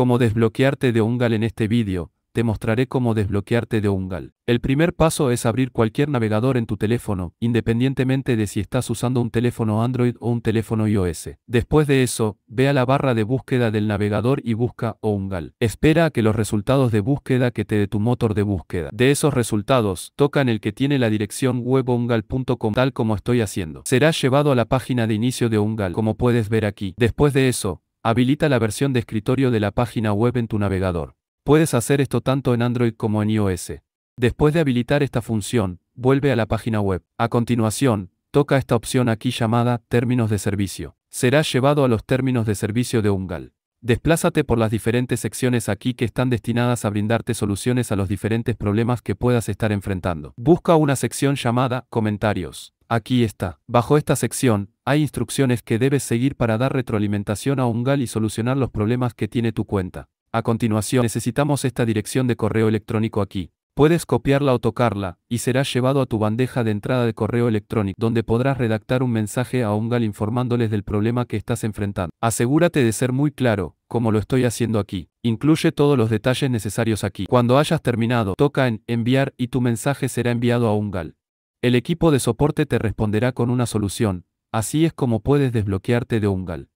Cómo desbloquearte de Ungal en este vídeo, te mostraré cómo desbloquearte de Ungal. El primer paso es abrir cualquier navegador en tu teléfono, independientemente de si estás usando un teléfono Android o un teléfono iOS. Después de eso, ve a la barra de búsqueda del navegador y busca Ungal. Espera a que los resultados de búsqueda que te dé tu motor de búsqueda. De esos resultados, toca en el que tiene la dirección web tal como estoy haciendo. Serás llevado a la página de inicio de Ungal, como puedes ver aquí. Después de eso, Habilita la versión de escritorio de la página web en tu navegador. Puedes hacer esto tanto en Android como en iOS. Después de habilitar esta función, vuelve a la página web. A continuación, toca esta opción aquí llamada Términos de servicio. Serás llevado a los términos de servicio de Ungal. Desplázate por las diferentes secciones aquí que están destinadas a brindarte soluciones a los diferentes problemas que puedas estar enfrentando. Busca una sección llamada Comentarios. Aquí está. Bajo esta sección, hay instrucciones que debes seguir para dar retroalimentación a Ungal y solucionar los problemas que tiene tu cuenta. A continuación necesitamos esta dirección de correo electrónico aquí. Puedes copiarla o tocarla, y será llevado a tu bandeja de entrada de correo electrónico, donde podrás redactar un mensaje a Ungal informándoles del problema que estás enfrentando. Asegúrate de ser muy claro, como lo estoy haciendo aquí. Incluye todos los detalles necesarios aquí. Cuando hayas terminado, toca en enviar y tu mensaje será enviado a Ungal. El equipo de soporte te responderá con una solución, así es como puedes desbloquearte de Ungal.